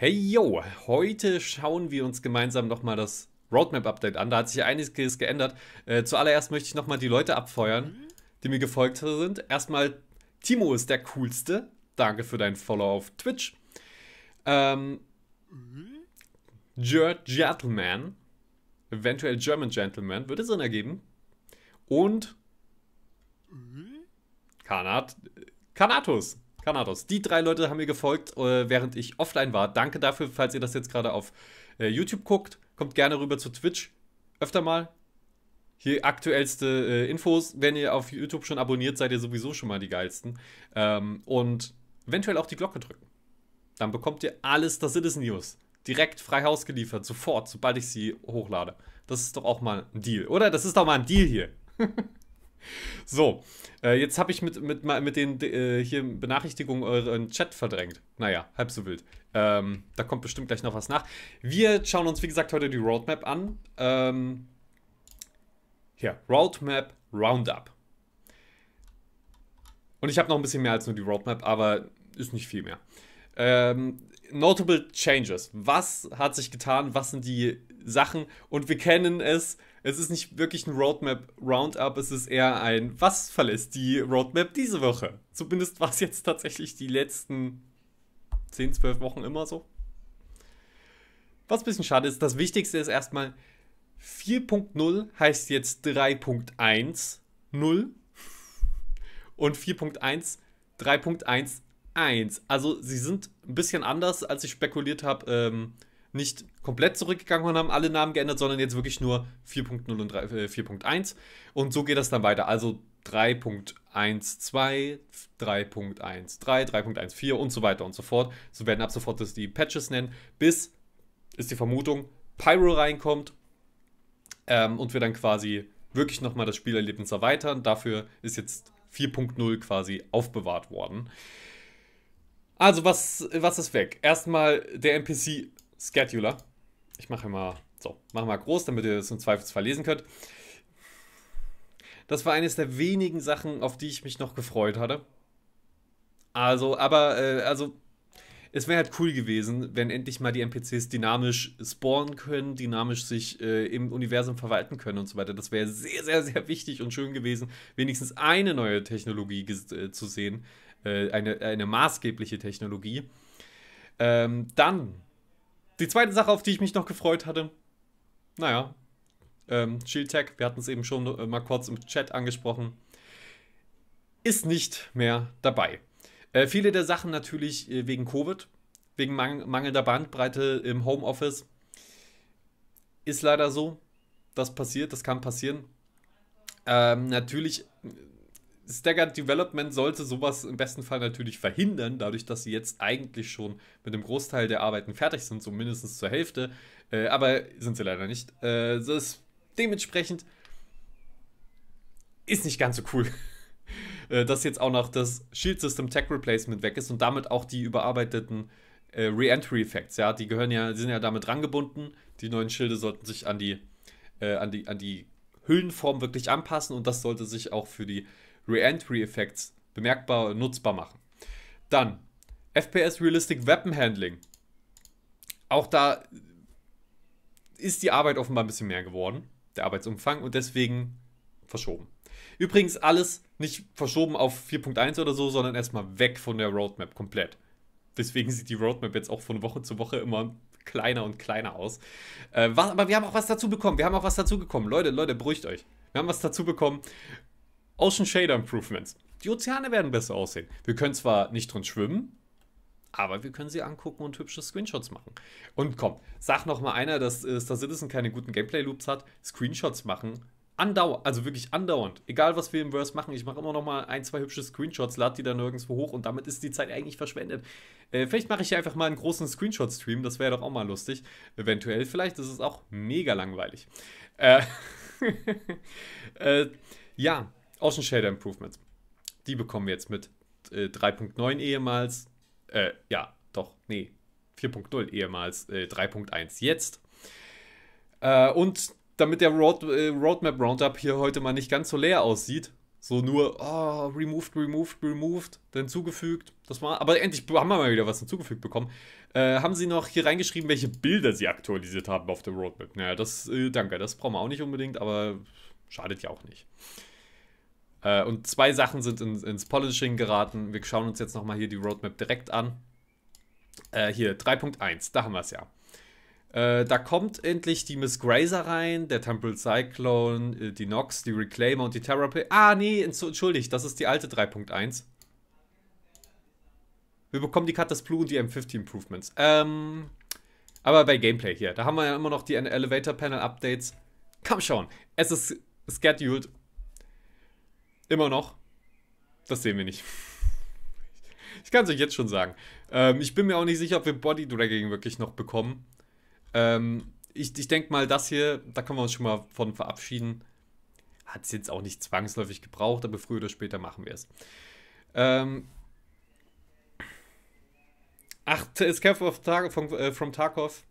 Hey yo, heute schauen wir uns gemeinsam nochmal das Roadmap-Update an. Da hat sich einiges geändert. Äh, zuallererst möchte ich nochmal die Leute abfeuern, mhm. die mir gefolgt sind. Erstmal, Timo ist der coolste. Danke für dein Follow auf Twitch. Ähm, mhm. Ger Gentleman, eventuell German Gentleman, würde Sinn ergeben. Und mhm. Kanat Kanatus. Kanados. Die drei Leute haben mir gefolgt, äh, während ich offline war. Danke dafür, falls ihr das jetzt gerade auf äh, YouTube guckt. Kommt gerne rüber zu Twitch. Öfter mal. Hier aktuellste äh, Infos. Wenn ihr auf YouTube schon abonniert, seid ihr sowieso schon mal die geilsten. Ähm, und eventuell auch die Glocke drücken. Dann bekommt ihr alles das Citizen News. Direkt frei Haus geliefert, sofort, sobald ich sie hochlade. Das ist doch auch mal ein Deal, oder? Das ist doch mal ein Deal hier. So, äh, jetzt habe ich mit, mit, mit den äh, hier Benachrichtigungen euren Chat verdrängt. Naja, halb so wild. Ähm, da kommt bestimmt gleich noch was nach. Wir schauen uns, wie gesagt, heute die Roadmap an. Ähm, hier, Roadmap Roundup. Und ich habe noch ein bisschen mehr als nur die Roadmap, aber ist nicht viel mehr. Ähm, notable Changes. Was hat sich getan? Was sind die Sachen und wir kennen es. Es ist nicht wirklich ein Roadmap-Roundup, es ist eher ein, was verlässt die Roadmap diese Woche? Zumindest war es jetzt tatsächlich die letzten 10, 12 Wochen immer so. Was ein bisschen schade ist, das Wichtigste ist erstmal, 4.0 heißt jetzt 3.10 und 4.1 3.11. Also sie sind ein bisschen anders, als ich spekuliert habe. Ähm, nicht komplett zurückgegangen und haben alle Namen geändert, sondern jetzt wirklich nur 4.0 und 4.1. Äh, und so geht das dann weiter. Also 3.12, 3.13, 3.14 und so weiter und so fort. So werden ab sofort das die Patches nennen, bis, ist die Vermutung, Pyro reinkommt ähm, und wir dann quasi wirklich nochmal das Spielerlebnis erweitern. Dafür ist jetzt 4.0 quasi aufbewahrt worden. Also, was, was ist weg? Erstmal, der NPC Scheduler. Ich mache mal so, machen mal groß, damit ihr das im Zweifelsfall lesen könnt. Das war eines der wenigen Sachen, auf die ich mich noch gefreut hatte. Also, aber, äh, also, es wäre halt cool gewesen, wenn endlich mal die NPCs dynamisch spawnen können, dynamisch sich äh, im Universum verwalten können und so weiter. Das wäre sehr, sehr, sehr wichtig und schön gewesen, wenigstens eine neue Technologie äh, zu sehen, äh, eine, eine maßgebliche Technologie. Ähm, dann die zweite Sache, auf die ich mich noch gefreut hatte, naja, ähm, Shield Tech, wir hatten es eben schon äh, mal kurz im Chat angesprochen, ist nicht mehr dabei. Äh, viele der Sachen natürlich äh, wegen Covid, wegen man mangelnder Bandbreite im Homeoffice. Ist leider so. Das passiert, das kann passieren. Ähm, natürlich Staggered Development sollte sowas im besten Fall natürlich verhindern, dadurch, dass sie jetzt eigentlich schon mit dem Großteil der Arbeiten fertig sind, so mindestens zur Hälfte. Äh, aber sind sie leider nicht. Äh, das dementsprechend ist nicht ganz so cool, äh, dass jetzt auch noch das Shield System Tech Replacement weg ist und damit auch die überarbeiteten äh, Re-Entry Effects. Ja, die gehören ja, die sind ja damit rangebunden. Die neuen Schilde sollten sich an die, äh, an die, an die Hüllenform wirklich anpassen und das sollte sich auch für die reentry entry effekts bemerkbar nutzbar machen. Dann FPS Realistic Weapon Handling. Auch da ist die Arbeit offenbar ein bisschen mehr geworden, der Arbeitsumfang, und deswegen verschoben. Übrigens alles nicht verschoben auf 4.1 oder so, sondern erstmal weg von der Roadmap komplett. Deswegen sieht die Roadmap jetzt auch von Woche zu Woche immer kleiner und kleiner aus. Äh, was, aber wir haben auch was dazu bekommen. Wir haben auch was dazu bekommen. Leute, Leute, beruhigt euch. Wir haben was dazu bekommen. Ocean Shader Improvements. Die Ozeane werden besser aussehen. Wir können zwar nicht drin schwimmen, aber wir können sie angucken und hübsche Screenshots machen. Und komm, sag noch mal einer, dass äh, Star Citizen keine guten Gameplay-Loops hat. Screenshots machen, andauernd, also wirklich andauernd. Egal, was wir im Verse machen, ich mache immer noch mal ein, zwei hübsche Screenshots, lade die dann nirgendwo hoch und damit ist die Zeit eigentlich verschwendet. Äh, vielleicht mache ich hier einfach mal einen großen Screenshot-Stream, das wäre doch auch mal lustig. Eventuell, vielleicht ist es auch mega langweilig. Äh, äh, ja, Ocean Shader Improvements. Die bekommen wir jetzt mit äh, 3.9 ehemals. Äh, ja, doch, nee. 4.0 ehemals, äh, 3.1 jetzt. Äh, und damit der Road, äh, Roadmap Roundup hier heute mal nicht ganz so leer aussieht, so nur, oh, removed, removed, removed, dann hinzugefügt. Das war, aber endlich haben wir mal wieder was hinzugefügt bekommen. Äh, haben sie noch hier reingeschrieben, welche Bilder sie aktualisiert haben auf der Roadmap? Naja, das, äh, danke, das brauchen wir auch nicht unbedingt, aber schadet ja auch nicht. Äh, und zwei Sachen sind in, ins Polishing geraten. Wir schauen uns jetzt nochmal hier die Roadmap direkt an. Äh, hier, 3.1, da haben wir es ja. Äh, da kommt endlich die Miss Grazer rein, der Temple Cyclone, äh, die Nox, die Reclaimer und die Therapy. Ah, nee, entschuldigt, das ist die alte 3.1. Wir bekommen die Cutters Blue und die M50 Improvements. Ähm, aber bei Gameplay hier, da haben wir ja immer noch die Elevator Panel Updates. Komm schon, es ist scheduled Immer noch. Das sehen wir nicht. Ich kann es euch jetzt schon sagen. Ähm, ich bin mir auch nicht sicher, ob wir Bodydragging wirklich noch bekommen. Ähm, ich ich denke mal, das hier, da können wir uns schon mal von verabschieden. Hat es jetzt auch nicht zwangsläufig gebraucht, aber früher oder später machen wir es. Ähm, ach, Escape of Tar von, äh, from Tarkov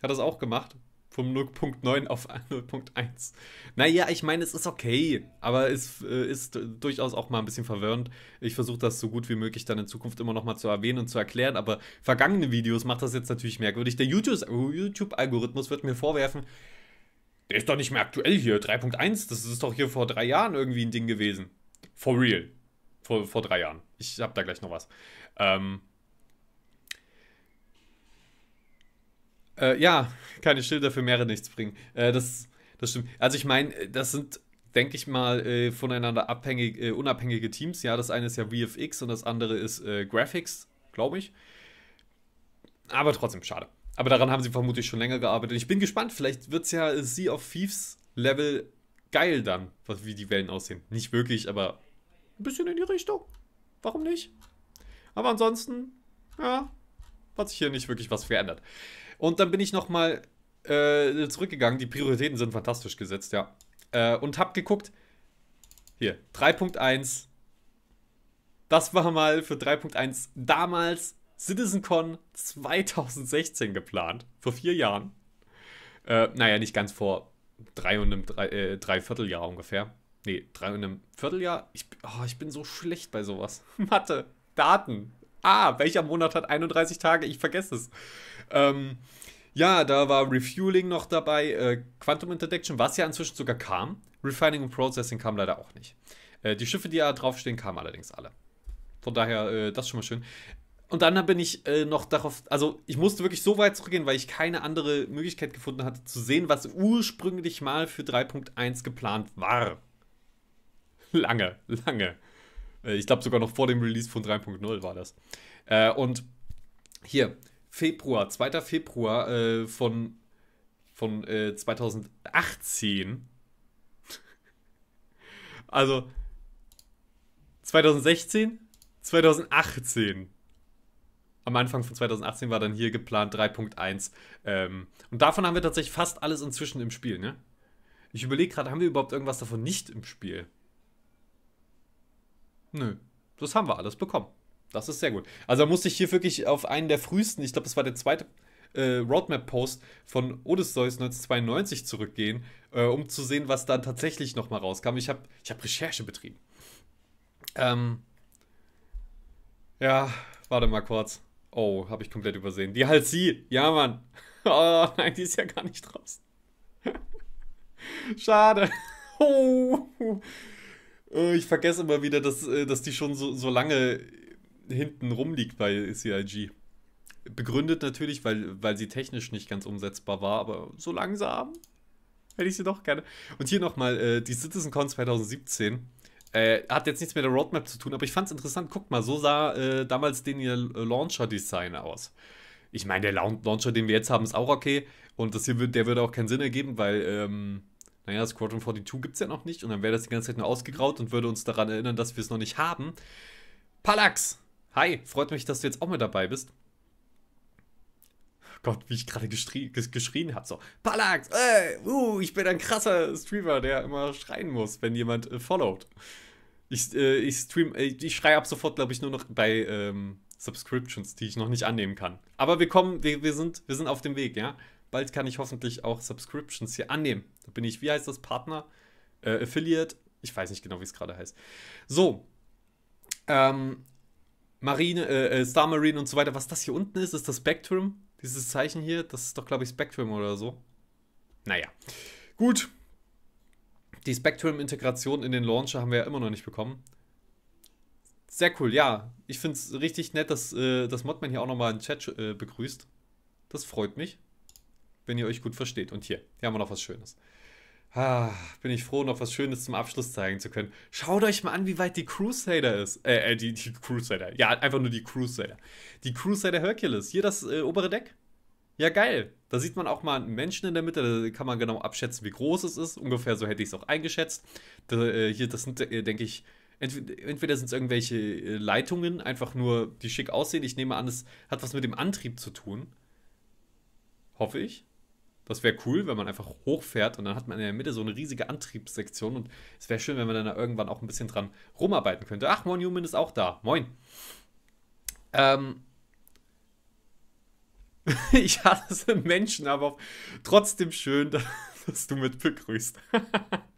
hat das auch gemacht. Vom 0.9 auf 0.1. Naja, ich meine, es ist okay, aber es äh, ist durchaus auch mal ein bisschen verwirrend. Ich versuche das so gut wie möglich dann in Zukunft immer nochmal zu erwähnen und zu erklären, aber vergangene Videos macht das jetzt natürlich merkwürdig. Der YouTube-Algorithmus wird mir vorwerfen, der ist doch nicht mehr aktuell hier. 3.1, das ist doch hier vor drei Jahren irgendwie ein Ding gewesen. For real. Vor, vor drei Jahren. Ich habe da gleich noch was. Ähm, Äh, ja, keine Schilder für mehrere nichts bringen. Äh, das, das stimmt. Also ich meine, äh, das sind, denke ich mal, äh, voneinander abhängig, äh, unabhängige Teams. Ja, das eine ist ja VFX und das andere ist äh, Graphics, glaube ich. Aber trotzdem, schade. Aber daran haben sie vermutlich schon länger gearbeitet. Ich bin gespannt, vielleicht wird es ja Sea of Thieves Level geil dann, was, wie die Wellen aussehen. Nicht wirklich, aber ein bisschen in die Richtung. Warum nicht? Aber ansonsten, ja, hat sich hier nicht wirklich was verändert. Und dann bin ich nochmal äh, zurückgegangen. Die Prioritäten sind fantastisch gesetzt, ja. Äh, und hab geguckt. Hier, 3.1. Das war mal für 3.1 damals CitizenCon 2016 geplant. Vor vier Jahren. Äh, naja, nicht ganz vor drei und einem drei, äh, Dreivierteljahr ungefähr. Nee, drei und einem Vierteljahr. Ich, oh, ich bin so schlecht bei sowas. Mathe, Daten, Ah, welcher Monat hat 31 Tage? Ich vergesse es. Ähm, ja, da war Refueling noch dabei, äh, Quantum Interdiction, was ja inzwischen sogar kam. Refining und Processing kam leider auch nicht. Äh, die Schiffe, die da draufstehen, kamen allerdings alle. Von daher, äh, das ist schon mal schön. Und dann bin ich äh, noch darauf, also ich musste wirklich so weit zurückgehen, weil ich keine andere Möglichkeit gefunden hatte, zu sehen, was ursprünglich mal für 3.1 geplant war. Lange, lange. Äh, ich glaube sogar noch vor dem Release von 3.0 war das. Äh, und hier, Februar, 2. Februar äh, von, von äh, 2018. also 2016, 2018. Am Anfang von 2018 war dann hier geplant 3.1. Ähm, und davon haben wir tatsächlich fast alles inzwischen im Spiel, ne? Ich überlege gerade, haben wir überhaupt irgendwas davon nicht im Spiel? Nö, das haben wir alles bekommen. Das ist sehr gut. Also musste ich hier wirklich auf einen der frühesten, ich glaube, das war der zweite äh, Roadmap-Post von Odysseus 1992 zurückgehen, äh, um zu sehen, was dann tatsächlich nochmal rauskam. Ich habe ich hab Recherche betrieben. Ähm, ja, warte mal kurz. Oh, habe ich komplett übersehen. Die halt sie. Ja, Mann. Oh, nein, die ist ja gar nicht draußen. Schade. Oh. Äh, ich vergesse immer wieder, dass, äh, dass die schon so, so lange hinten rumliegt bei CIG. Begründet natürlich, weil, weil sie technisch nicht ganz umsetzbar war, aber so langsam hätte ich sie doch gerne. Und hier nochmal äh, die CitizenCon 2017. Äh, hat jetzt nichts mit der Roadmap zu tun, aber ich fand es interessant. Guck mal, so sah äh, damals den ihr äh, Launcher-Design aus. Ich meine, der Launcher, den wir jetzt haben, ist auch okay. Und das hier, der würde auch keinen Sinn ergeben, weil ähm, naja, Squadron 42 gibt es ja noch nicht und dann wäre das die ganze Zeit nur ausgegraut und würde uns daran erinnern, dass wir es noch nicht haben. Palax! Hi, freut mich, dass du jetzt auch mit dabei bist. Gott, wie ich gerade geschrien habe. So, Palax, ey, uh, ich bin ein krasser Streamer, der immer schreien muss, wenn jemand äh, followt. Ich, äh, ich stream, äh, ich schreie ab sofort, glaube ich, nur noch bei ähm, Subscriptions, die ich noch nicht annehmen kann. Aber wir kommen, wir, wir, sind, wir sind auf dem Weg, ja? Bald kann ich hoffentlich auch Subscriptions hier annehmen. Da bin ich, wie heißt das, Partner, äh, Affiliate. Ich weiß nicht genau, wie es gerade heißt. So. Ähm, Marine, äh, äh Star Marine und so weiter. Was das hier unten ist, ist das Spectrum. Dieses Zeichen hier, das ist doch, glaube ich, Spectrum oder so. Naja. Gut. Die Spectrum-Integration in den Launcher haben wir ja immer noch nicht bekommen. Sehr cool, ja. Ich finde es richtig nett, dass äh, das Modman hier auch nochmal einen Chat äh, begrüßt. Das freut mich wenn ihr euch gut versteht. Und hier, hier haben wir noch was Schönes. Ah, bin ich froh, noch was Schönes zum Abschluss zeigen zu können. Schaut euch mal an, wie weit die Crusader ist. Äh, äh die, die, Crusader. Ja, einfach nur die Crusader. Die Crusader Hercules. Hier das äh, obere Deck. Ja, geil. Da sieht man auch mal einen Menschen in der Mitte. Da kann man genau abschätzen, wie groß es ist. Ungefähr so hätte ich es auch eingeschätzt. Da, äh, hier, das sind, äh, denke ich, entweder sind es irgendwelche äh, Leitungen, einfach nur, die schick aussehen. Ich nehme an, es hat was mit dem Antrieb zu tun. Hoffe ich. Das wäre cool, wenn man einfach hochfährt und dann hat man in der Mitte so eine riesige Antriebssektion und es wäre schön, wenn man dann da irgendwann auch ein bisschen dran rumarbeiten könnte. Ach, Moin Human ist auch da. Moin. Ähm, ich hasse Menschen, aber trotzdem schön, dass du mit begrüßt.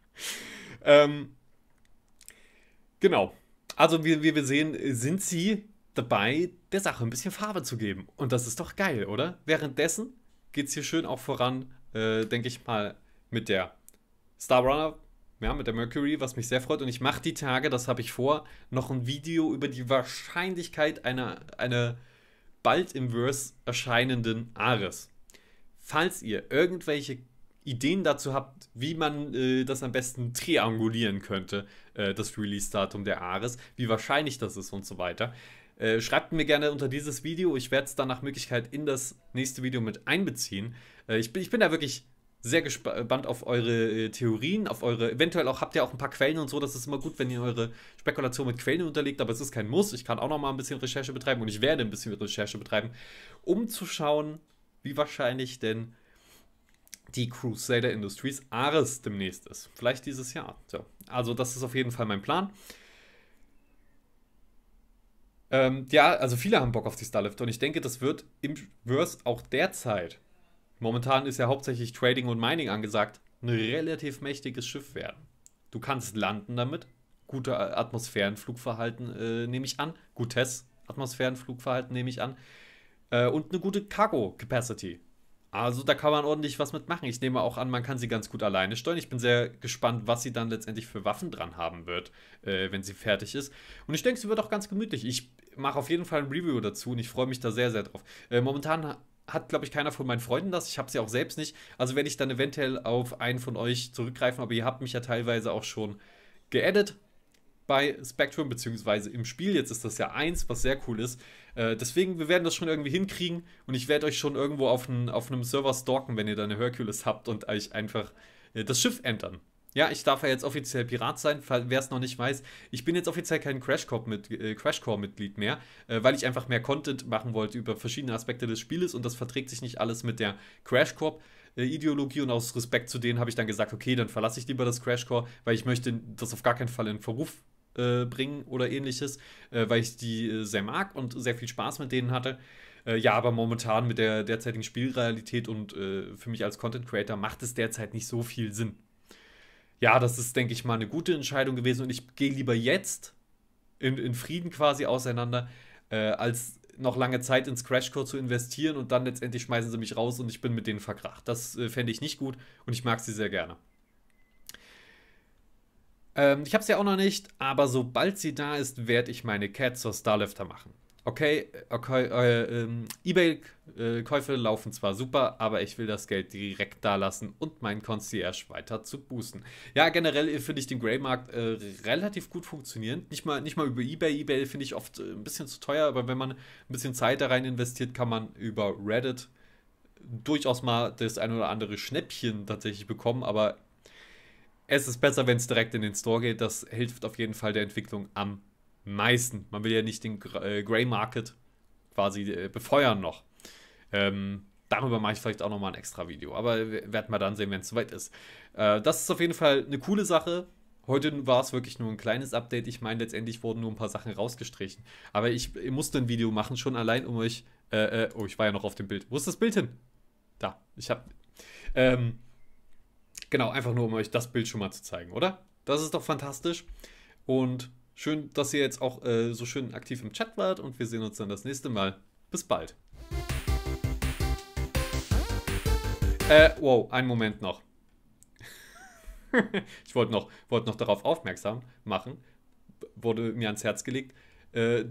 ähm, genau. Also, wie, wie wir sehen, sind sie dabei, der Sache ein bisschen Farbe zu geben. Und das ist doch geil, oder? Währenddessen geht es hier schön auch voran, äh, denke ich mal, mit der Star Runner, ja, mit der Mercury, was mich sehr freut. Und ich mache die Tage, das habe ich vor, noch ein Video über die Wahrscheinlichkeit einer, einer bald im Verse erscheinenden Ares. Falls ihr irgendwelche Ideen dazu habt, wie man äh, das am besten triangulieren könnte, äh, das Release-Datum der Ares, wie wahrscheinlich das ist und so weiter, äh, schreibt mir gerne unter dieses Video. Ich werde es dann nach Möglichkeit in das nächste Video mit einbeziehen. Äh, ich, bin, ich bin da wirklich sehr gespannt auf eure äh, Theorien, auf eure, eventuell auch habt ihr auch ein paar Quellen und so, das ist immer gut, wenn ihr eure Spekulation mit Quellen unterlegt, aber es ist kein Muss, ich kann auch noch mal ein bisschen Recherche betreiben und ich werde ein bisschen Recherche betreiben, um zu schauen, wie wahrscheinlich denn die Crusader Industries Ares demnächst ist. Vielleicht dieses Jahr. So. Also das ist auf jeden Fall mein Plan. Ähm, ja, also viele haben Bock auf die Starlift und ich denke, das wird im Verse auch derzeit, momentan ist ja hauptsächlich Trading und Mining angesagt, ein relativ mächtiges Schiff werden. Du kannst landen damit, gute Atmosphärenflugverhalten äh, nehme ich an, gutes Atmosphärenflugverhalten nehme ich an äh, und eine gute Cargo Capacity. Also da kann man ordentlich was mitmachen. Ich nehme auch an, man kann sie ganz gut alleine steuern. Ich bin sehr gespannt, was sie dann letztendlich für Waffen dran haben wird, äh, wenn sie fertig ist. Und ich denke, sie wird auch ganz gemütlich. Ich mache auf jeden Fall ein Review dazu und ich freue mich da sehr, sehr drauf. Äh, momentan hat, glaube ich, keiner von meinen Freunden das. Ich habe sie auch selbst nicht. Also werde ich dann eventuell auf einen von euch zurückgreifen. Aber ihr habt mich ja teilweise auch schon geaddet bei Spectrum, beziehungsweise im Spiel. Jetzt ist das ja eins, was sehr cool ist. Äh, deswegen, wir werden das schon irgendwie hinkriegen und ich werde euch schon irgendwo auf, n, auf einem Server stalken, wenn ihr da eine Hercules habt und euch einfach äh, das Schiff entern. Ja, ich darf ja jetzt offiziell Pirat sein, wer es noch nicht weiß. Ich bin jetzt offiziell kein äh, crashcore mitglied mehr, äh, weil ich einfach mehr Content machen wollte über verschiedene Aspekte des Spieles und das verträgt sich nicht alles mit der crashcore äh, Ideologie und aus Respekt zu denen habe ich dann gesagt, okay, dann verlasse ich lieber das Crashcore, weil ich möchte das auf gar keinen Fall in Verruf äh, bringen oder ähnliches, äh, weil ich die äh, sehr mag und sehr viel Spaß mit denen hatte. Äh, ja, aber momentan mit der derzeitigen Spielrealität und für mich als Content Creator macht es derzeit nicht so viel Sinn. Ja, das ist, denke ich mal, eine gute Entscheidung gewesen und ich gehe lieber jetzt in, in Frieden quasi auseinander, als noch lange Zeit ins Crashcore zu investieren und dann letztendlich schmeißen sie mich raus und ich bin mit denen verkracht. Das äh, fände ich nicht gut und ich mag sie sehr gerne. Ähm, ich habe sie ja auch noch nicht, aber sobald sie da ist, werde ich meine Cat zur Starlifter machen. Okay, äh, okay äh, äh, Ebay-Käufe laufen zwar super, aber ich will das Geld direkt da lassen und meinen Concierge weiter zu boosten. Ja, generell äh, finde ich den Greymarkt äh, relativ gut funktionierend. Nicht mal, nicht mal über Ebay. Ebay finde ich oft äh, ein bisschen zu teuer, aber wenn man ein bisschen Zeit da rein investiert, kann man über Reddit durchaus mal das ein oder andere Schnäppchen tatsächlich bekommen, aber es ist besser, wenn es direkt in den Store geht. Das hilft auf jeden Fall der Entwicklung am meisten. Man will ja nicht den äh, Grey Market quasi äh, befeuern noch. Ähm, darüber mache ich vielleicht auch nochmal ein extra Video. Aber werden wir dann sehen, wenn es soweit ist. Äh, das ist auf jeden Fall eine coole Sache. Heute war es wirklich nur ein kleines Update. Ich meine, letztendlich wurden nur ein paar Sachen rausgestrichen. Aber ich, ich musste ein Video machen, schon allein, um euch. Äh, äh oh, ich war ja noch auf dem Bild. Wo ist das Bild hin? Da. Ich habe. Ähm, Genau, einfach nur, um euch das Bild schon mal zu zeigen, oder? Das ist doch fantastisch. Und schön, dass ihr jetzt auch äh, so schön aktiv im Chat wart und wir sehen uns dann das nächste Mal. Bis bald. Äh, wow, einen Moment noch. ich wollte noch, wollt noch darauf aufmerksam machen, wurde mir ans Herz gelegt, äh,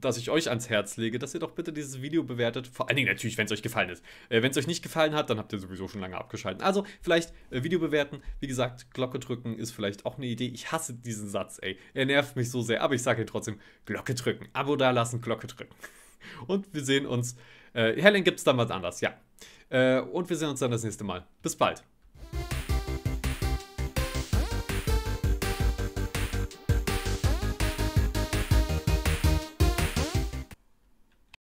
dass ich euch ans Herz lege, dass ihr doch bitte dieses Video bewertet. Vor allen Dingen natürlich, wenn es euch gefallen ist. Äh, wenn es euch nicht gefallen hat, dann habt ihr sowieso schon lange abgeschaltet. Also vielleicht äh, Video bewerten. Wie gesagt, Glocke drücken ist vielleicht auch eine Idee. Ich hasse diesen Satz, ey. Er nervt mich so sehr. Aber ich sage trotzdem, Glocke drücken. Abo da lassen, Glocke drücken. Und wir sehen uns. Äh, Helen es dann was anders, ja. Äh, und wir sehen uns dann das nächste Mal. Bis bald.